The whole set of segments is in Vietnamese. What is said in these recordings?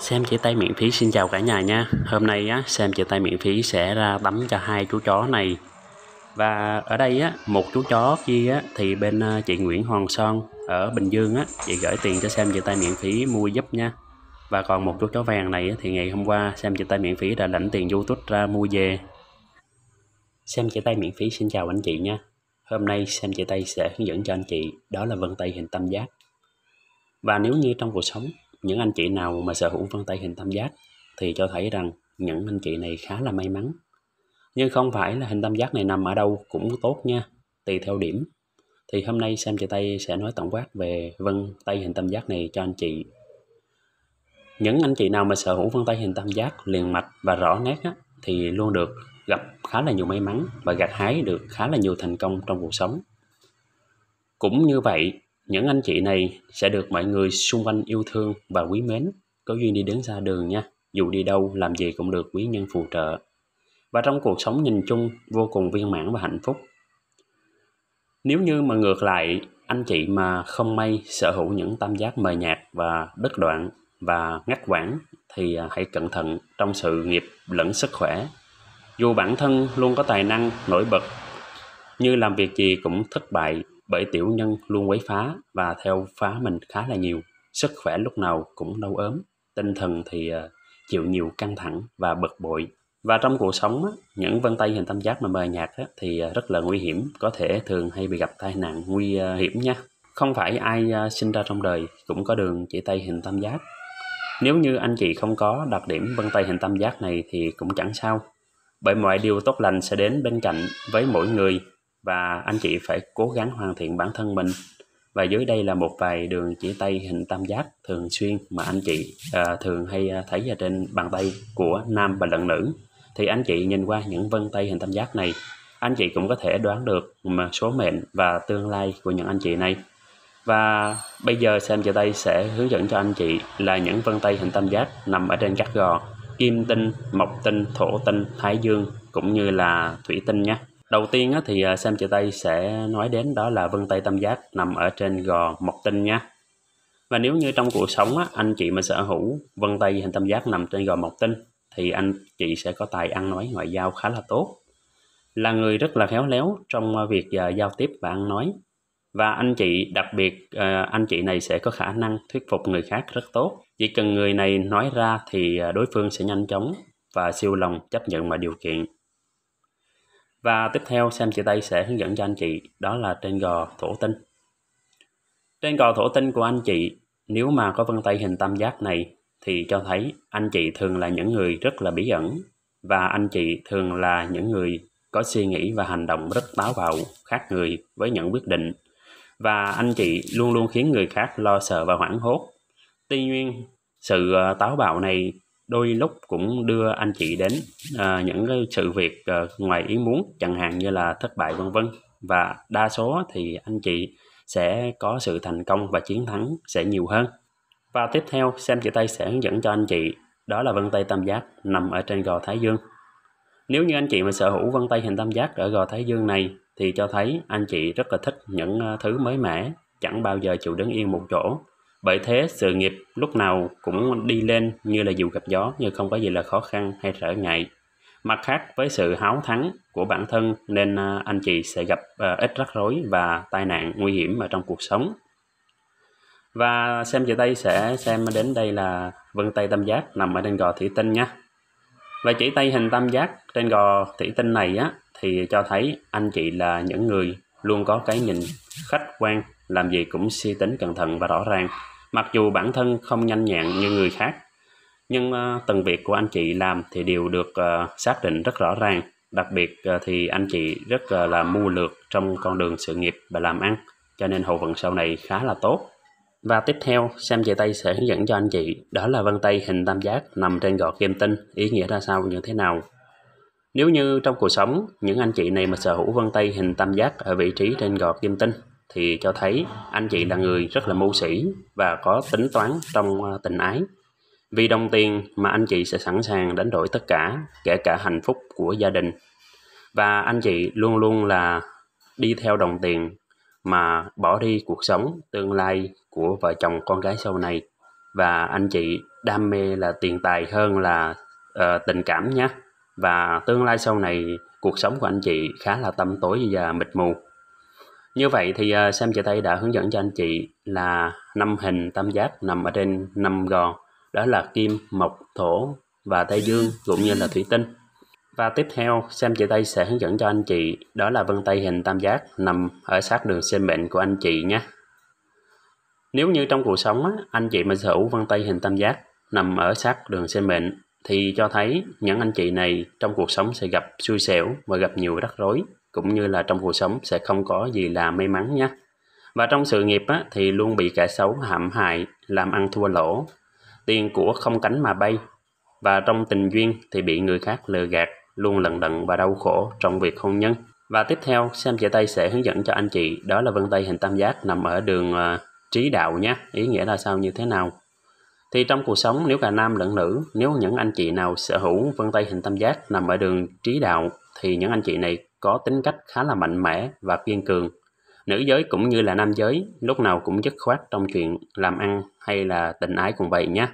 Xem chỉ tay miễn phí xin chào cả nhà nha Hôm nay á, xem chỉ tay miễn phí sẽ ra tắm cho hai chú chó này Và ở đây á, một chú chó kia á, thì bên ờ, chị Nguyễn Hoàng Son ở Bình Dương á, chị gửi tiền cho xem chỉ tay miễn phí mua giúp nha Và còn một chú chó vàng này á, thì ngày hôm qua xem chỉ tay miễn phí đã lãnh tiền youtube ra mua về Xem chỉ tay miễn phí xin chào anh chị nha Hôm nay xem chỉ tay sẽ hướng dẫn cho anh chị đó là vân tay hình tam giác và nếu như trong cuộc sống những anh chị nào mà sở hữu vân tay hình tam giác thì cho thấy rằng những anh chị này khá là may mắn nhưng không phải là hình tam giác này nằm ở đâu cũng tốt nha tùy theo điểm thì hôm nay xem chạy tay sẽ nói tổng quát về vân tay hình tam giác này cho anh chị những anh chị nào mà sở hữu vân tay hình tam giác liền mạch và rõ nét á, thì luôn được gặp khá là nhiều may mắn và gặt hái được khá là nhiều thành công trong cuộc sống cũng như vậy những anh chị này sẽ được mọi người xung quanh yêu thương và quý mến có duyên đi đến ra đường nha dù đi đâu làm gì cũng được quý nhân phù trợ và trong cuộc sống nhìn chung vô cùng viên mãn và hạnh phúc nếu như mà ngược lại anh chị mà không may sở hữu những tam giác mờ nhạt và đứt đoạn và ngắt quãng thì à, hãy cẩn thận trong sự nghiệp lẫn sức khỏe dù bản thân luôn có tài năng nổi bật như làm việc gì cũng thất bại bởi tiểu nhân luôn quấy phá và theo phá mình khá là nhiều sức khỏe lúc nào cũng đau ốm tinh thần thì ờ, chịu nhiều căng thẳng và bực bội và trong cuộc sống những vân tay hình tam giác mà mờ nhạt thì ờ, rất là nguy hiểm có thể thường hay bị gặp tai nạn nguy ờ, hiểm nha không phải ai sinh ra trong đời cũng có đường chỉ tay hình tam giác nếu như anh chị không có đặc điểm vân tay hình tam giác này thì cũng chẳng sao bởi mọi điều tốt lành sẽ đến bên cạnh với mỗi người và anh chị phải cố gắng hoàn thiện bản thân mình và dưới đây là một vài đường chỉ tay hình tam giác thường xuyên mà anh chị uh, thường hay à, thấy ở trên bàn tay của nam và lẫn nữ thì anh chị nhìn qua những vân tay hình tam giác này anh chị cũng có thể đoán được mà số mệnh và tương lai của những anh chị này và bây giờ xem Chợ tay sẽ hướng dẫn cho anh chị là những vân tay hình tam giác nằm ở trên các gò kim tinh, mộc tinh, thổ tinh, thái dương cũng như là thủy tinh nhé. Đầu tiên thì xem à, chữ tay sẽ nói đến đó là vân tay tam giác nằm ở trên gò mộc tinh nha. Và nếu như trong cuộc sống anh chị mà sở hữu vân tay hình tam giác nằm trên gò mộc tinh thì anh chị sẽ có tài ăn nói ngoại giao khá là tốt. Là người rất là khéo léo trong à, việc à, giao tiếp và ăn nói. Và anh chị, đặc biệt anh chị này sẽ có khả năng thuyết phục người khác rất tốt. Chỉ cần người này nói ra thì đối phương sẽ nhanh chóng và siêu lòng chấp nhận mọi điều kiện và tiếp theo xem chị Tây sẽ hướng dẫn cho anh chị đó là trên gò thổ tinh. Trên gò thổ tinh của anh chị, nếu mà có vân tay hình tam giác này thì cho thấy anh chị thường là những người rất là bí ẩn và anh chị thường là những người có suy nghĩ và hành động rất táo bạo, khác người với những quyết định và anh chị luôn luôn khiến người khác lo sợ và hoảng hốt. Tuy nhiên, sự ờ, táo bạo này đôi lúc cũng đưa anh chị đến à, những cái sự việc à, ngoài ý muốn chẳng hạn như là thất bại vân vân và đa số thì anh chị sẽ có sự thành công và chiến thắng sẽ nhiều hơn và tiếp theo xem chữ tay sẽ hướng dẫn cho anh chị đó là vân tay tam giác nằm ở trên gò thái dương nếu như anh chị mà sở hữu vân tay hình tam giác ở gò thái dương này thì cho thấy anh chị rất là thích những à, thứ mới mẻ chẳng bao giờ chịu đứng yên một chỗ bởi thế sự nghiệp lúc nào cũng đi lên như là dù gặp gió như không có gì là khó khăn hay trở ngại mặt khác với sự háo thắng của bản thân nên à, anh chị sẽ gặp à, ít rắc rối và tai nạn nguy hiểm ở trong cuộc sống và xem giờ tay sẽ xem đến đây là vân tay tam giác nằm ở trên gò thủy tinh nha và chỉ tay hình tam giác trên gò thủy tinh này á thì cho thấy anh chị là những người luôn có cái nhìn khách quan làm gì cũng suy tính cẩn thận và rõ ràng mặc dù bản thân không nhanh nhẹn như người khác nhưng uh, từng việc của anh chị làm thì đều được uh, xác định rất rõ ràng đặc biệt uh, thì anh chị rất uh, là mưu lược trong con đường sự nghiệp và làm ăn cho nên hậu vận sau này khá là tốt và tiếp theo xem về tay sẽ hướng dẫn cho anh chị đó là vân tay hình tam giác nằm trên gò kim tinh ý nghĩa ra sao như thế nào nếu như trong cuộc sống những anh chị này mà sở hữu vân tay hình tam giác ở vị trí trên gò kim tinh thì cho thấy anh chị là người rất là mưu sĩ và có tính toán trong à, tình ái. Vì đồng tiền mà anh chị sẽ sẵn sàng đánh đổi tất cả, kể cả hạnh phúc của gia đình. Và anh chị luôn luôn là đi theo đồng tiền mà bỏ đi cuộc sống, tương lai của vợ chồng con gái sau này. Và anh chị đam mê là tiền tài hơn là uh, tình cảm nhé. Và tương lai sau này cuộc sống của anh chị khá là tăm tối và mịt mù. Như vậy thì ờ, Sam Chợ Tây đã hướng dẫn cho anh chị là năm hình tam giác nằm ở trên năm gò, đó là kim, mộc, thổ và tây dương cũng như là thủy tinh. Và tiếp theo, Sam Chợ Tây sẽ hướng dẫn cho anh chị đó là vân tay hình tam giác nằm ở sát đường sinh mệnh của anh chị nhé. Nếu như trong cuộc sống anh chị mà sở hữu vân tay hình tam giác nằm ở sát đường sinh mệnh thì cho thấy những anh chị này trong cuộc sống sẽ gặp xui xẻo và gặp nhiều rắc rối cũng như là trong cuộc sống sẽ không có gì là may mắn nhé. Và trong sự nghiệp á, thì luôn bị kẻ xấu hãm hại, làm ăn thua lỗ, tiền của không cánh mà bay. Và trong tình duyên thì bị người khác lừa gạt, luôn lận đận và đau khổ trong việc hôn nhân. Và tiếp theo, xem Chia Tây sẽ hướng dẫn cho anh chị đó là vân tay hình tam giác nằm ở đường uh, trí đạo nhé. Ý nghĩa là sao như thế nào? Thì trong cuộc sống nếu cả nam lẫn nữ, nếu những anh chị nào sở hữu vân tay hình tam giác nằm ở đường trí đạo thì những anh chị này có tính cách khá là mạnh mẽ và kiên cường. Nữ giới cũng như là nam giới lúc nào cũng dứt khoát trong chuyện làm ăn hay là tình ái cũng vậy nhé.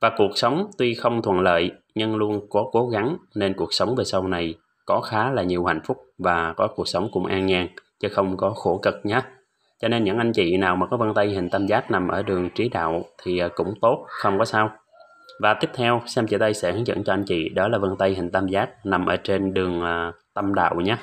Và cuộc sống tuy không thuận lợi nhưng luôn có cố gắng nên cuộc sống về sau này có khá là nhiều hạnh phúc và có cuộc sống cũng an nhàn chứ không có khổ cực nhé. Cho nên những anh chị nào mà có vân tay hình tam giác nằm ở đường trí đạo thì ờ, cũng tốt, không có sao. Và tiếp theo xem Chỉ Tây sẽ hướng dẫn cho anh chị đó là vân tay hình tam giác nằm ở trên đường à, tâm đạo nhé.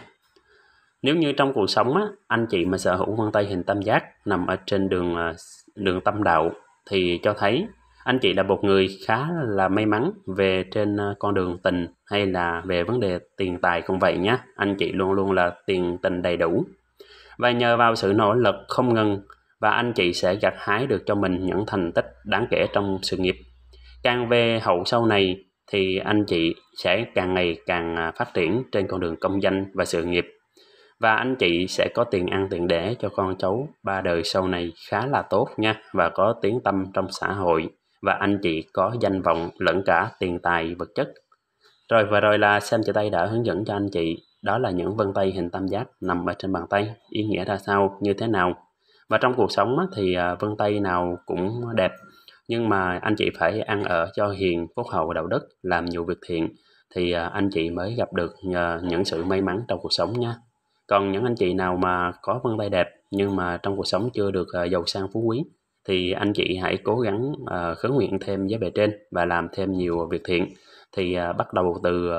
Nếu như trong cuộc sống á, anh chị mà sở hữu vân tay hình tam giác nằm ở trên đường à, đường tâm đạo thì cho thấy anh chị là một người khá là may mắn về trên à, con đường tình hay là về vấn đề tiền tài cũng vậy nhé. Anh chị luôn luôn là tiền tình đầy đủ. Và nhờ vào sự nỗ lực không ngừng và anh chị sẽ gặt hái được cho mình những thành tích đáng kể trong sự nghiệp càng về hậu sau này thì anh chị sẽ càng ngày càng à, phát triển trên con đường công danh và sự nghiệp và anh chị sẽ có tiền ăn tiền để cho con cháu ba đời sau này khá là tốt nha và có tiếng tâm trong xã hội và anh chị có danh vọng lẫn cả tiền tài vật chất rồi và rồi là xem chữ tay đã hướng dẫn cho anh chị đó là những vân tay hình tam giác nằm ở trên bàn tay ý nghĩa ra sao như thế nào và trong cuộc sống thì à, vân tay nào cũng đẹp nhưng mà anh chị phải ăn ở cho hiền phúc hậu đạo đức làm nhiều việc thiện thì à, anh chị mới gặp được à, những sự may mắn trong cuộc sống nha còn những anh chị nào mà có vân tay đẹp nhưng mà trong cuộc sống chưa được à, giàu sang phú quý thì anh chị hãy cố gắng khấn nguyện thêm với bề trên và làm thêm nhiều việc thiện thì bắt đầu từ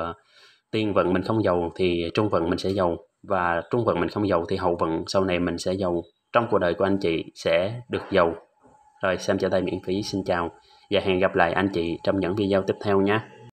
tiên vận mình không giàu thì trung vận mình sẽ giàu và trung vận mình không giàu thì hậu vận sau này mình sẽ giàu trong cuộc đời của anh chị sẽ được giàu rồi xem trở tay miễn phí xin chào và hẹn gặp lại anh chị trong những video tiếp theo nhé.